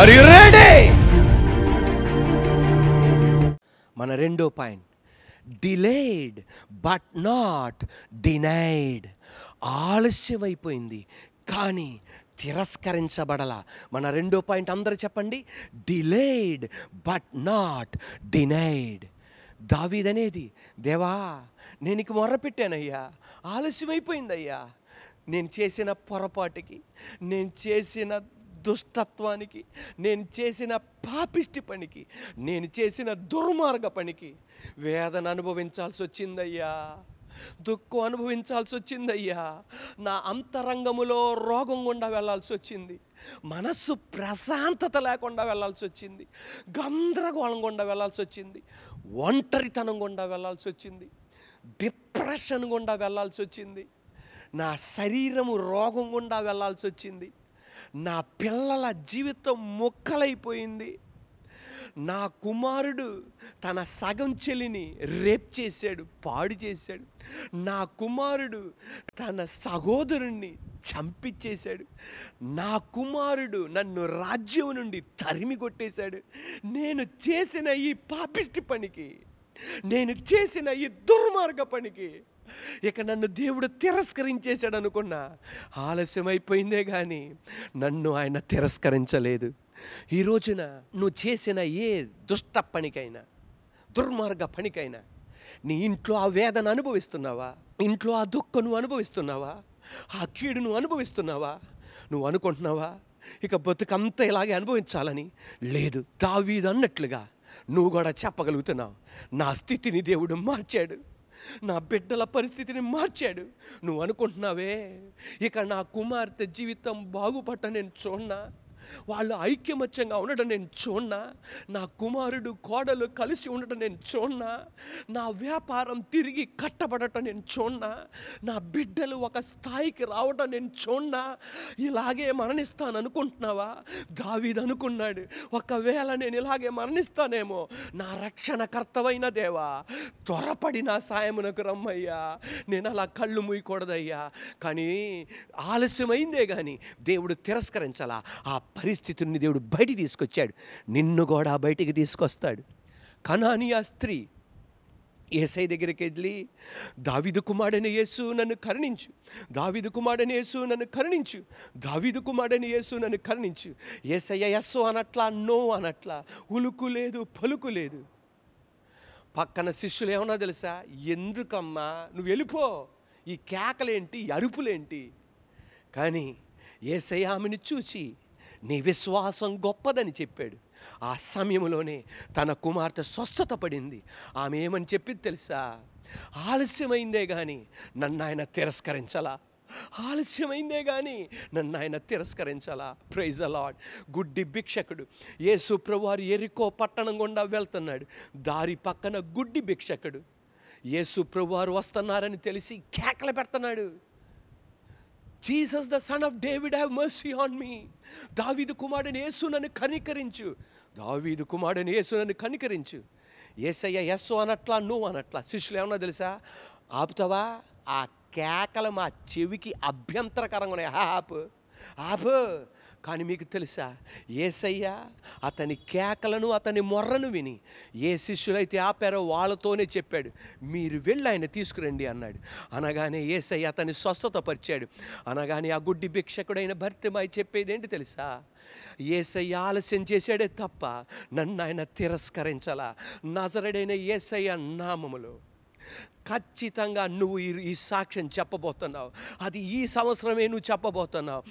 are మన రెండో point delayed but not denied ఆలస్యమైపోయింది కానీ తిరస్కరించబడల మన రెండో పాయింట్ అందరూ చెప్పండి డిలేడ్ బట్ నాట్ డినైడ్ దావీదనేది దేవా నేను ఇక మొర్రపెట్టానయ్యా ఆలస్యమైపోయిందయ్యా నేను చేసిన పొరపాటుకి నేను చేసిన దుష్టత్వానికి నేను చేసిన పాపిష్టి పనికి నేను చేసిన దుర్మార్గ పనికి వేదన అనుభవించాల్సి వచ్చిందయ్యా దుఃఖం అనుభవించాల్సి వచ్చిందయ్యా నా అంతరంగములో రోగం గుండా వెళ్ళాల్సి వచ్చింది మనస్సు ప్రశాంతత లేకుండా వెళ్ళాల్సి వచ్చింది గందరగోళం గుండా వెళ్ళాల్సి వచ్చింది ఒంటరితనం గుండా వెళ్ళాల్సి వచ్చింది డిప్రెషన్ గుండా వెళ్ళాల్సి వచ్చింది నా శరీరము రోగం గుండా వెళ్ళాల్సి వచ్చింది నా పిల్లల జీవితం మొక్కలైపోయింది నా కుమారుడు తన సగం చెల్లిని రేప్ చేశాడు పాడు చేశాడు నా కుమారుడు తన సహోదరుణ్ణి చంపించేశాడు నా కుమారుడు నన్ను రాజ్యం నుండి తరిమి కొట్టేశాడు నేను చేసిన ఈ పాపిష్టి పనికి నేను చేసిన ఈ దుర్మార్గ పనికి ఇక నన్ను దేవుడు తిరస్కరించేశాడు అనుకున్నా ఆలస్యమైపోయిందే కానీ నన్ను ఆయన తిరస్కరించలేదు ఈ రోజున నువ్వు చేసిన ఏ దుష్ట పనికైనా దుర్మార్గ పనికైనా నీ ఇంట్లో ఆ వేదన అనుభవిస్తున్నావా ఇంట్లో ఆ దుఃఖం నువ్వు అనుభవిస్తున్నావా ఆ కీడు నువ్వు అనుభవిస్తున్నావా నువ్వు అనుకుంటున్నావా ఇక బతుకంతా ఇలాగే అనుభవించాలని లేదు దావీదన్నట్లుగా నువ్వు కూడా చెప్పగలుగుతున్నావు నా స్థితిని దేవుడు మార్చాడు నా బిడ్డల పరిస్థితిని మార్చాడు నువ్వు అనుకుంటున్నావే ఇక నా కుమార్తె జీవితం బాగుపడ్డ నేను చూడనా వాళ్ళు ఐక్యమత్యంగా ఉండడం నేను చూడనా నా కుమారుడు కోడలు కలిసి ఉండటం నేను చూడనా నా వ్యాపారం తిరిగి కట్టబడటం నేను చూడనా నా బిడ్డలు ఒక స్థాయికి రావటం నేను చూడనా ఇలాగే మరణిస్తాను అనుకుంటున్నావా దావీది అనుకున్నాడు ఒకవేళ నేను ఇలాగే మరణిస్తానేమో నా రక్షణకర్తవైన దేవా త్వరపడి నా సాయమునకు రమ్మయ్యా నేను అలా కళ్ళు మూయకూడదయ్యా కానీ ఆలస్యమైందే కానీ దేవుడు తిరస్కరించాలా ఆ పరిస్థితుల్ని దేవుడు బయటికి తీసుకొచ్చాడు నిన్ను కూడా బయటికి తీసుకొస్తాడు కనాని ఆ స్త్రీ ఏసై దగ్గరికి వెళ్ళి దావిదు కుమారుడని యేసు నన్ను కరుణించు దావిదు కుమారుడని యేసు నన్ను కరుణించు దావిదు కుమారుడని యేసు నన్ను కరుణించు ఏసయ్య ఎస్సు అనట్లా నో అనట్లా ఉలుకు లేదు పలుకు లేదు పక్కన శిష్యులు ఏమన్నా తెలుసా ఎందుకమ్మా నువ్వు వెళ్ళిపో ఈ కేకలేంటి అరుపులేంటి కానీ ఏసయ్య ఆమెను చూచి నీ విశ్వాసం గొప్పదని చెప్పాడు ఆ సమయంలోనే తన కుమార్తె స్వస్థత పడింది ఆమె ఏమని చెప్పి తెలుసా ఆలస్యమైందే కానీ నన్ను ఆయన తిరస్కరించలా ఆలస్యమైందే కానీ నన్ను ఆయన తిరస్కరించాలా ప్రైజ్ అలాడ్ గుడ్డి భిక్షకుడు యేసు ప్రభువారు ఎరికో పట్టణం గుండా వెళ్తున్నాడు దారి పక్కన గుడ్డి భిక్షకుడు యేసు ప్రభువారు వస్తున్నారని తెలిసి కేకలు పెడుతున్నాడు Jesus the son of David have mercy on me దావీదు కుమారుడు యేసు నన్ను కనికరించు దావీదు కుమారుడు యేసు నన్ను కనికరించు ఏసయ్య యస్సు అనట్లా నువ్వు అనట్లా శిష్యులు ఏమన్నా తెలుసా ఆపుతావా ఆ కేకలు మా చెవికి అభ్యంతరకరంగా ఉన్నాయి ఆపు ఆపు కానీ మీకు తెలుసా ఏసయ్య అతని కేకలను అతని మొర్రను విని ఏ శిష్యులైతే ఆపారో వాళ్ళతోనే చెప్పాడు మీరు వెళ్ళి ఆయన తీసుకురండి అన్నాడు అనగానే ఏసయ్య అతని స్వస్థత పరిచాడు అనగానే ఆ గుడ్డి భిక్షకుడైన భర్తమాయి చెప్పేదేంటి తెలుసా ఏసయ్య ఆలస్యం చేశాడే తప్ప నన్ను ఆయన తిరస్కరించాల నజరడైన ఏసయ్య నామములో ఖచ్చితంగా నువ్వు ఈ సాక్ష్యం చెప్పబోతున్నావు అది ఈ సంవత్సరమే నువ్వు చెప్పబోతున్నావు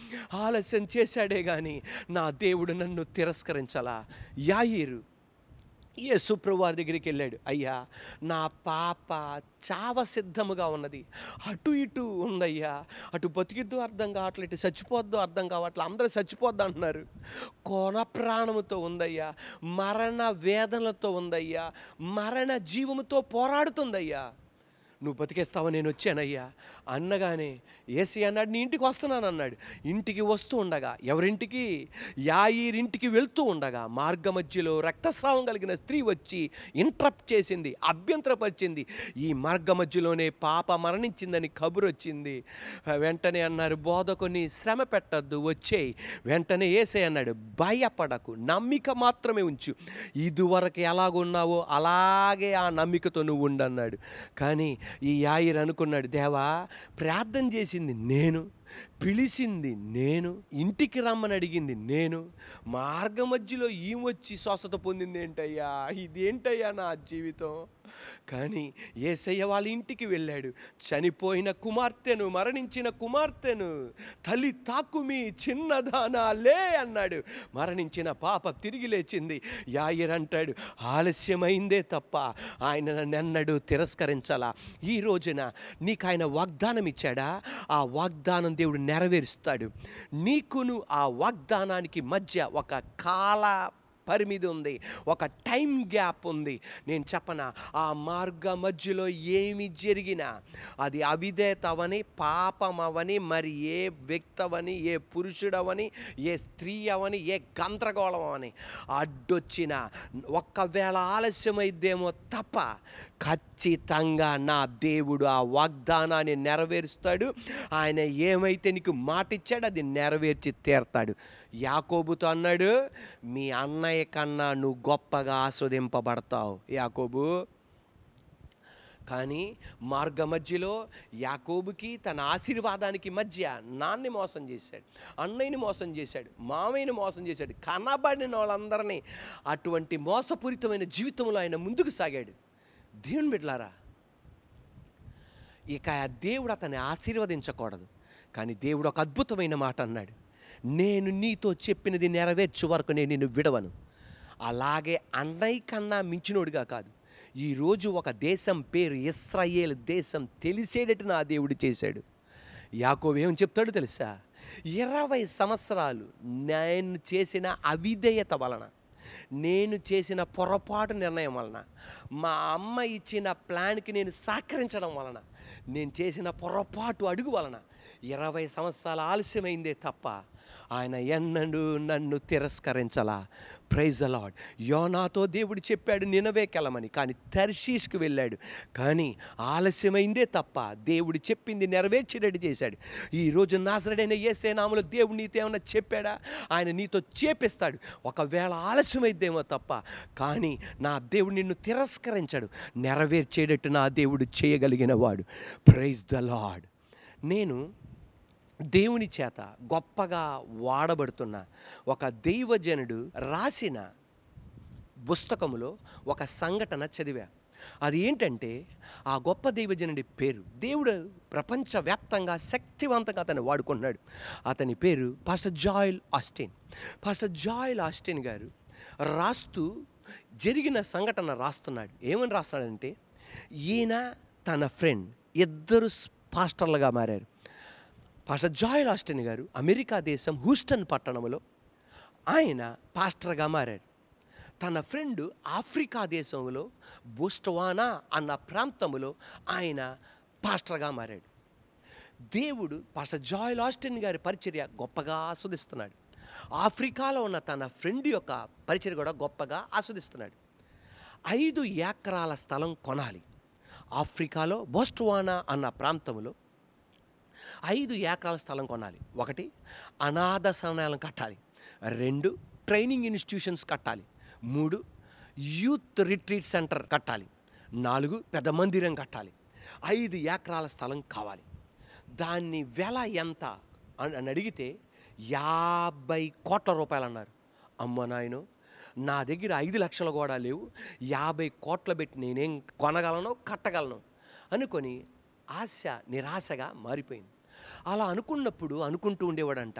ఆలస్యం చేశాడే కానీ నా దేవుడు నన్ను తిరస్కరించలా యాయిరు ఏ వారి దగ్గరికి వెళ్ళాడు అయ్యా నా పాప చావ సిద్ధముగా ఉన్నది అటు ఇటు ఉందయ్యా అటు బతికిద్దు అర్థం కావట్లే ఇటు చచ్చిపోద్దు అర్థం కావట్లే అందరూ చచ్చిపోద్దు అంటున్నారు కోన ప్రాణముతో ఉందయ్యా మరణ వేదనలతో ఉందయ్యా మరణ జీవముతో పోరాడుతుందయ్యా నువ్వు బతికేస్తావా నేను వచ్చానయ్యా అన్నగానే ఏసీ అన్నాడు నీ ఇంటికి వస్తున్నాను అన్నాడు ఇంటికి వస్తూ ఉండగా ఎవరింటికి యాయిరింటికి వెళ్తూ ఉండగా మార్గ మధ్యలో రక్తస్రావం కలిగిన స్త్రీ వచ్చి ఇంటరప్ట్ చేసింది అభ్యంతరపరిచింది ఈ మార్గ మధ్యలోనే పాప మరణించిందని కబురు వచ్చింది వెంటనే అన్నారు బోధకుని శ్రమ పెట్టద్దు వచ్చేయి వెంటనే ఏసే అన్నాడు భయపడకు నమ్మిక మాత్రమే ఉంచు ఇదివరకు ఎలాగున్నావో అలాగే ఆ నమ్మికతో నువ్వు ఉండన్నాడు కానీ ఈ యాయిర్ అనుకున్నాడు దేవా ప్రార్థన చేసింది నేను పిలిచింది నేను ఇంటికి రమ్మని అడిగింది నేను మార్గ మధ్యలో ఈమొచ్చి స్వస్థత పొందింది ఏంటయ్యా ఇదేంటయ్యా నా జీవితం కానీ ఏసయ్య వాళ్ళ ఇంటికి వెళ్ళాడు చనిపోయిన కుమార్తెను మరణించిన కుమార్తెను తల్లి తాకుమి చిన్నదానా లే అన్నాడు మరణించిన పాప తిరిగి లేచింది యాయిర్ అంటాడు ఆలస్యమైందే తప్ప ఆయన నన్నడు తిరస్కరించాలా ఈ రోజున నీకు ఆయన వాగ్దానం ఇచ్చాడా ఆ వాగ్దానం దేవుడు నెరవేరుస్తాడు నీకును ఆ వాగ్దానానికి మధ్య ఒక కాల పరిమిది ఉంది ఒక టైం గ్యాప్ ఉంది నేను చెప్పన ఆ మార్గ మధ్యలో ఏమి జరిగినా అది అవిధేతవని పాపమవని మరి ఏ వ్యక్తవని ఏ పురుషుడవని ఏ స్త్రీ అవని ఏ గంద్రగోళం అడ్డొచ్చిన ఒక్కవేళ ఆలస్యమైద్దేమో తప్ప ఖచ్చితంగా నా దేవుడు ఆ వాగ్దానాన్ని నెరవేరుస్తాడు ఆయన ఏమైతే నీకు మాటిచ్చాడు అది నెరవేర్చి తీరతాడు యాకోబుతో అన్నాడు మీ అన్నయ్య సహాయ కన్నా నువ్వు గొప్పగా ఆస్వాదింపబడతావు యాకోబు కానీ మార్గ మధ్యలో యాకోబుకి తన ఆశీర్వాదానికి మధ్య నాన్ని మోసం చేశాడు అన్నయ్యని మోసం చేశాడు మామయ్యని మోసం చేశాడు కనబడిన వాళ్ళందరినీ అటువంటి మోసపూరితమైన జీవితంలో ఆయన ముందుకు సాగాడు దేవుని బిడ్లారా ఇక దేవుడు అతన్ని ఆశీర్వదించకూడదు కానీ దేవుడు ఒక అద్భుతమైన మాట అన్నాడు నేను నీతో చెప్పినది నెరవేర్చు వరకు నేను నిన్ను విడవను అలాగే అన్నయ్య కన్నా మించినోడిగా కాదు ఈరోజు ఒక దేశం పేరు ఇస్రాయేల్ దేశం తెలిసేటట్టు నా దేవుడు చేశాడు యాకోవేం చెప్తాడు తెలుసా ఇరవై సంవత్సరాలు నేను చేసిన అవిధేయత వలన నేను చేసిన పొరపాటు నిర్ణయం వలన మా అమ్మ ఇచ్చిన ప్లాన్కి నేను సహకరించడం వలన నేను చేసిన పొరపాటు అడుగు వలన ఇరవై సంవత్సరాలు ఆలస్యమైందే తప్ప ఆయన ఎన్నడు నన్ను తిరస్కరించలా ప్రైజ్ అలాడ్ యోనాతో దేవుడు చెప్పాడు నినవేకెళ్ళమని కానీ తర్షీష్కి వెళ్ళాడు కానీ ఆలస్యమైందే తప్ప దేవుడు చెప్పింది నెరవేర్చేటట్టు చేశాడు ఈరోజు నాసరుడైన ఏసేనామలో దేవుడు నీతో ఏమైనా చెప్పాడా ఆయన నీతో చేపిస్తాడు ఒకవేళ ఆలస్యమైద్దేమో తప్ప కానీ నా దేవుడు నిన్ను తిరస్కరించాడు నెరవేర్చేటట్టు నా దేవుడు చేయగలిగిన వాడు ప్రైజ్ ద లాడ్ నేను దేవుని చేత గొప్పగా వాడబడుతున్న ఒక దైవజనుడు రాసిన పుస్తకములో ఒక సంఘటన చదివా అది ఏంటంటే ఆ గొప్ప దైవజనుడి పేరు దేవుడు ప్రపంచవ్యాప్తంగా శక్తివంతంగా అతను వాడుకుంటున్నాడు అతని పేరు pastor Joel Austin pastor Joel Austin గారు రాస్తూ జరిగిన సంఘటన రాస్తున్నాడు ఏమని రాస్తాడంటే ఈయన తన ఫ్రెండ్ ఇద్దరు పాస్టర్లుగా మారారు పాస్టర్ జాయ్ లాస్టిన్ గారు అమెరికా దేశం హూస్టన్ పట్టణంలో ఆయన పాస్టర్గా మారాడు తన ఫ్రెండ్ ఆఫ్రికా దేశంలో బోస్టవానా అన్న ప్రాంతంలో ఆయన పాస్టర్గా మారాడు దేవుడు పాస్టర్ జాయ్ లాస్టిన్ గారి పరిచర్య గొప్పగా ఆస్వాదిస్తున్నాడు ఆఫ్రికాలో ఉన్న తన ఫ్రెండ్ యొక్క పరిచయం కూడా గొప్పగా ఆస్వాదిస్తున్నాడు ఐదు ఏకరాల స్థలం కొనాలి ఆఫ్రికాలో బోస్టవానా అన్న ప్రాంతంలో ఐదు ఏకరాల స్థలం కొనాలి ఒకటి అనాథ సనాలను కట్టాలి రెండు ట్రైనింగ్ ఇన్స్టిట్యూషన్స్ కట్టాలి మూడు యూత్ రిట్రీట్ సెంటర్ కట్టాలి నాలుగు పెద్ద మందిరం కట్టాలి ఐదు ఏకరాల స్థలం కావాలి దాన్ని వెల ఎంత అని అడిగితే యాభై కోట్ల రూపాయలు అన్నారు అమ్మ నాయనో నా దగ్గర ఐదు లక్షలు కూడా లేవు యాభై కోట్ల పెట్టి నేనేం కొనగలను కట్టగలను అనుకొని ఆశ నిరాశగా మారిపోయింది అలా అనుకున్నప్పుడు అనుకుంటూ ఉండేవాడంట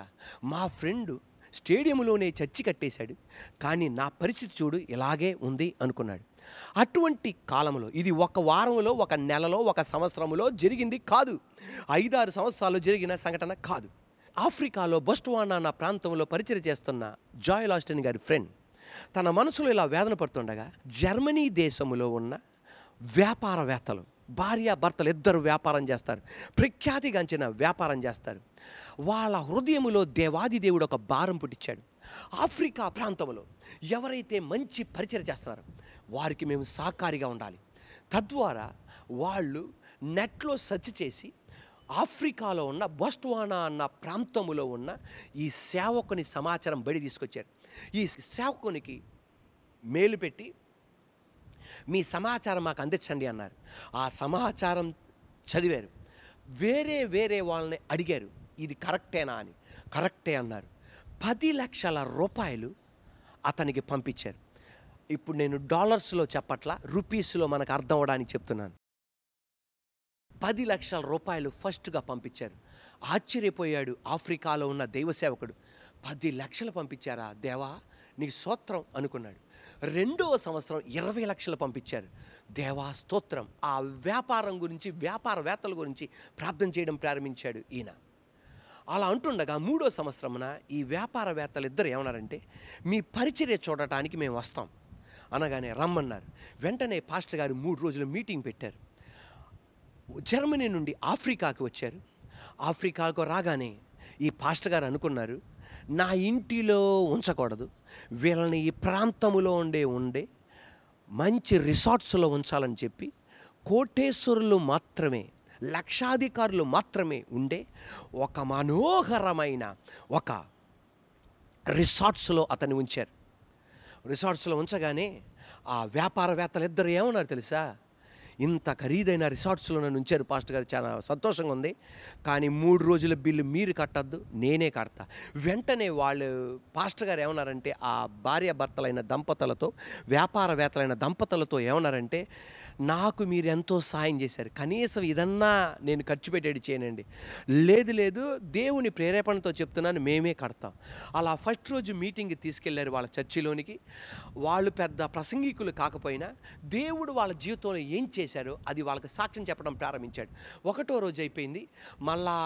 మా ఫ్రెండ్ స్టేడియంలోనే చచ్చి కట్టేశాడు కానీ నా పరిస్థితి చూడు ఇలాగే ఉంది అనుకున్నాడు అటువంటి కాలంలో ఇది ఒక వారంలో ఒక నెలలో ఒక సంవత్సరంలో జరిగింది కాదు ఐదారు సంవత్సరాలు జరిగిన సంఘటన కాదు ఆఫ్రికాలో బొస్ట్వానా నా ప్రాంతంలో పరిచయం చేస్తున్న జాయ్ లాస్టన్ గారి ఫ్రెండ్ తన మనసులో ఇలా వేదన పడుతుండగా జర్మనీ దేశంలో ఉన్న వ్యాపారవేత్తలు భార్య భర్తలు ఇద్దరు వ్యాపారం చేస్తారు ప్రఖ్యాతిగాంచిన వ్యాపారం చేస్తారు వాళ్ళ హృదయములో దేవాది దేవుడు ఒక భారం పుట్టించాడు ఆఫ్రికా ప్రాంతంలో ఎవరైతే మంచి పరిచయం చేస్తున్నారో వారికి మేము సహకారిగా ఉండాలి తద్వారా వాళ్ళు నెట్లో సెర్చ్ చేసి ఆఫ్రికాలో ఉన్న బోస్ట్వానా అన్న ప్రాంతములో ఉన్న ఈ సేవకుని సమాచారం బడి తీసుకొచ్చారు ఈ సేవకునికి మేలు పెట్టి మీ సమాచారం మాకు అందించండి అన్నారు ఆ సమాచారం చదివారు వేరే వేరే వాళ్ళని అడిగారు ఇది కరెక్టేనా అని కరెక్టే అన్నారు పది లక్షల రూపాయలు అతనికి పంపించారు ఇప్పుడు నేను డాలర్స్లో చెప్పట్లా రూపీస్లో మనకు అర్థం అవడానికి చెప్తున్నాను పది లక్షల రూపాయలు ఫస్ట్గా పంపించారు ఆశ్చర్యపోయాడు ఆఫ్రికాలో ఉన్న దైవసేవకుడు పది లక్షలు పంపించారా దేవా నీకు స్తోత్రం అనుకున్నాడు రెండవ సంవత్సరం ఇరవై లక్షలు పంపించారు దేవా స్తోత్రం ఆ వ్యాపారం గురించి వ్యాపారవేత్తల గురించి ప్రార్థన చేయడం ప్రారంభించాడు ఈయన అలా అంటుండగా మూడో సంవత్సరమున ఈ వ్యాపారవేత్తలు ఇద్దరు ఏమన్నారంటే మీ పరిచర్య చూడటానికి మేము వస్తాం అనగానే రమ్మన్నారు వెంటనే పాస్టర్ గారు మూడు రోజులు మీటింగ్ పెట్టారు జర్మనీ నుండి ఆఫ్రికాకు వచ్చారు ఆఫ్రికాకు రాగానే ఈ పాస్టర్ గారు అనుకున్నారు నా ఇంటిలో ఉంచకూడదు వీళ్ళని ఈ ప్రాంతములో ఉండే ఉండే మంచి రిసార్ట్స్లో ఉంచాలని చెప్పి కోటేశ్వరులు మాత్రమే లక్షాధికారులు మాత్రమే ఉండే ఒక మనోహరమైన ఒక రిసార్ట్స్లో అతన్ని ఉంచారు రిసార్ట్స్లో ఉంచగానే ఆ వ్యాపారవేత్తలు ఇద్దరు ఏమన్నారు తెలుసా ఇంత ఖరీదైన రిసార్ట్స్లో నన్ను ఉంచారు పాస్టర్ గారు చాలా సంతోషంగా ఉంది కానీ మూడు రోజుల బిల్లు మీరు కట్టద్దు నేనే కడతా వెంటనే వాళ్ళు పాస్టర్ గారు ఏమన్నారంటే ఆ భార్య భర్తలైన దంపతులతో వ్యాపారవేత్తలైన దంపతులతో ఏమన్నారంటే నాకు మీరు ఎంతో సాయం చేశారు కనీసం ఇదన్నా నేను ఖర్చు పెట్టేది చేయనండి లేదు లేదు దేవుని ప్రేరేపణతో చెప్తున్నాను మేమే కడతాం అలా ఫస్ట్ రోజు మీటింగ్కి తీసుకెళ్లారు వాళ్ళ చర్చిలోనికి వాళ్ళు పెద్ద ప్రసంగికులు కాకపోయినా దేవుడు వాళ్ళ జీవితంలో ఏం చేశారో అది వాళ్ళకి సాక్ష్యం చెప్పడం ప్రారంభించాడు ఒకటో రోజు అయిపోయింది మళ్ళా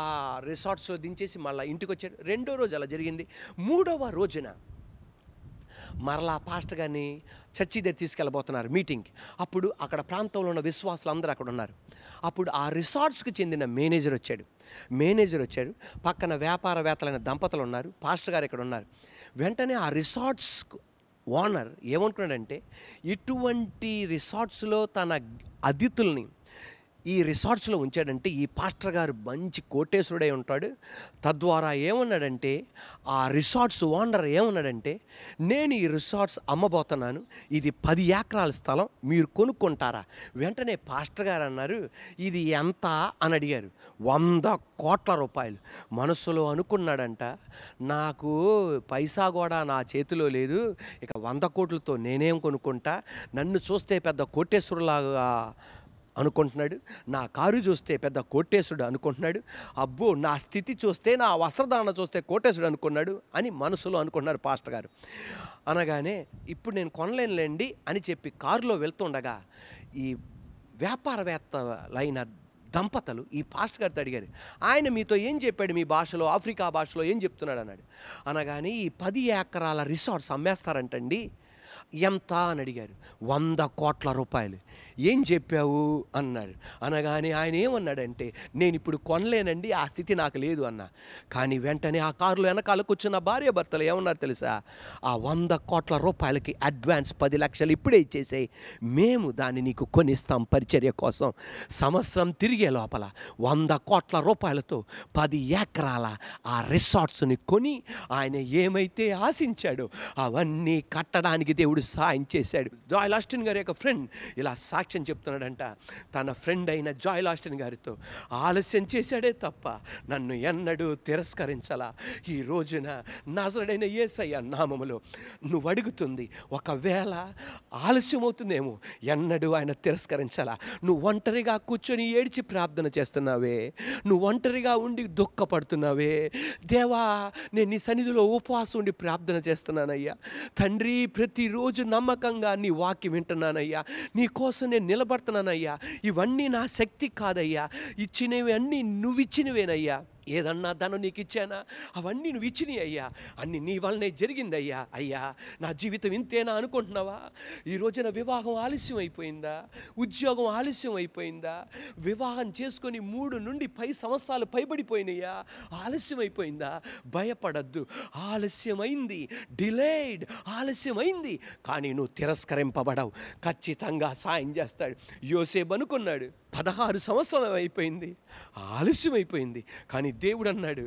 రిసార్ట్స్లో దించేసి మళ్ళీ ఇంటికి వచ్చాడు రెండో రోజు అలా జరిగింది మూడవ రోజున మరలా పాస్ట్ కానీ చర్చి దగ్గర తీసుకెళ్ళబోతున్నారు మీటింగ్ అప్పుడు అక్కడ ప్రాంతంలో ఉన్న విశ్వాసులు అందరూ అక్కడ ఉన్నారు అప్పుడు ఆ రిసార్ట్స్కి చెందిన మేనేజర్ వచ్చాడు మేనేజర్ వచ్చాడు పక్కన వ్యాపారవేత్తలైన దంపతులు ఉన్నారు పాస్టర్ గారు ఇక్కడ ఉన్నారు వెంటనే ఆ రిసార్ట్స్ ఓనర్ ఏమనుకున్నాడంటే ఇటువంటి రిసార్ట్స్లో తన అతిథుల్ని ఈ రిసార్ట్స్లో ఉంచాడంటే ఈ పాస్టర్ గారు మంచి కోటేశ్వరుడై ఉంటాడు తద్వారా ఏమన్నాడంటే ఆ రిసార్ట్స్ ఓనర్ ఏమన్నాడంటే నేను ఈ రిసార్ట్స్ అమ్మబోతున్నాను ఇది పది ఎకరాల స్థలం మీరు కొనుక్కుంటారా వెంటనే పాస్టర్ గారు అన్నారు ఇది ఎంత అని అడిగారు వంద కోట్ల రూపాయలు మనసులో అనుకున్నాడంట నాకు పైసా కూడా నా చేతిలో లేదు ఇక వంద కోట్లతో నేనేం కొనుక్కుంటా నన్ను చూస్తే పెద్ద కోటేశ్వరులాగా అనుకుంటున్నాడు నా కారు చూస్తే పెద్ద కోటేశుడు అనుకుంటున్నాడు అబ్బో నా స్థితి చూస్తే నా వస్త్రధారణ చూస్తే కోటేశుడు అనుకున్నాడు అని మనసులో అనుకుంటున్నారు పాస్టర్ గారు అనగానే ఇప్పుడు నేను కొనలేనులేండి అని చెప్పి కారులో వెళ్తుండగా ఈ వ్యాపారవేత్తలైన దంపతులు ఈ పాస్ట్ గారితో అడిగారు ఆయన మీతో ఏం చెప్పాడు మీ భాషలో ఆఫ్రికా భాషలో ఏం చెప్తున్నాడు అన్నాడు అనగానే ఈ పది ఎకరాల రిసార్ట్స్ అమ్మేస్తారంటండి ఎంత అని అడిగారు వంద కోట్ల రూపాయలు ఏం చెప్పావు అన్నాడు అనగానే ఆయన ఏమన్నాడంటే నేను ఇప్పుడు కొనలేనండి ఆ స్థితి నాకు లేదు అన్న కానీ వెంటనే ఆ కారులో వెనకాలకు వచ్చిన భార్య భర్తలు ఏమన్నారు తెలుసా ఆ వంద కోట్ల రూపాయలకి అడ్వాన్స్ పది లక్షలు ఇప్పుడే ఇచ్చేసే మేము దాన్ని నీకు కొనిస్తాం పరిచర్య కోసం సంవత్సరం తిరిగే లోపల వంద కోట్ల రూపాయలతో పది ఎకరాల ఆ రిసార్ట్స్ని కొని ఆయన ఏమైతే ఆశించాడో అవన్నీ కట్టడానికి దేవుడు దేవుడు సాయం చేశాడు జాయ్ లాస్టిన్ గారి యొక్క ఫ్రెండ్ ఇలా సాక్ష్యం చెప్తున్నాడంట తన ఫ్రెండ్ అయిన జాయ్ లాస్టిన్ గారితో ఆలస్యం చేశాడే తప్ప నన్ను ఎన్నడూ తిరస్కరించాలా ఈ రోజున నాజరుడైన ఏసయ్య నామములో నువ్వు అడుగుతుంది ఒకవేళ ఆలస్యమవుతుందేమో ఎన్నడూ ఆయన తిరస్కరించాలా నువ్వు ఒంటరిగా కూర్చొని ఏడ్చి ప్రార్థన చేస్తున్నావే నువ్వు ఒంటరిగా ఉండి దుఃఖపడుతున్నావే దేవా నేను నీ సన్నిధిలో ఉపవాసం ఉండి ప్రార్థన చేస్తున్నానయ్యా తండ్రి ప్రతిరోజు రోజు నమ్మకంగా నీ వాక్యం వింటున్నానయ్యా నీ కోసం నేను నిలబడుతున్నానయ్యా ఇవన్నీ నా శక్తి కాదయ్యా ఇచ్చినవి అన్నీ నువ్వు ఇచ్చినవేనయ్యా ఏదన్నా దాన్ని నీకు ఇచ్చానా అవన్నీ నువ్వు ఇచ్చినాయి అయ్యా అన్ని నీ వల్లనే జరిగింది అయ్యా అయ్యా నా జీవితం ఇంతేనా అనుకుంటున్నావా ఈ రోజున వివాహం ఆలస్యం అయిపోయిందా ఉద్యోగం ఆలస్యం అయిపోయిందా వివాహం చేసుకొని మూడు నుండి పై సంవత్సరాలు పైబడిపోయినాయా ఆలస్యం అయిపోయిందా భయపడద్దు ఆలస్యమైంది డిలేడ్ ఆలస్యమైంది కానీ నువ్వు తిరస్కరింపబడవు ఖచ్చితంగా సాయం చేస్తాడు యోసేబ్ అనుకున్నాడు పదహారు సంవత్సరాలు అయిపోయింది ఆలస్యం అయిపోయింది కానీ దేవుడు అన్నాడు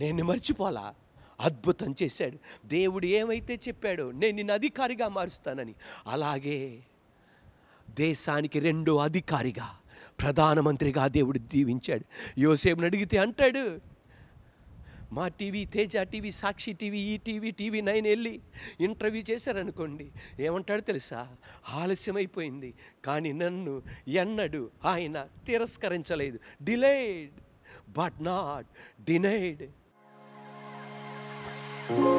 నేను మర్చిపోలా అద్భుతం చేశాడు దేవుడు ఏమైతే చెప్పాడో నేను నిన్ను అధికారిగా మారుస్తానని అలాగే దేశానికి రెండో అధికారిగా ప్రధానమంత్రిగా దేవుడు దీవించాడు యోసేపుని అడిగితే అంటాడు Maa TV Teja TV Sakshi TV E TV TV nine వెళ్ళి ఇంటర్వ్యూ చేశారనుకోండి ఏమంటాడు తెలుసా ఆలస్యమైపోయింది కానీ నన్ను ఎన్నడు ఆయన తిరస్కరించలేదు delayed but not denied thank you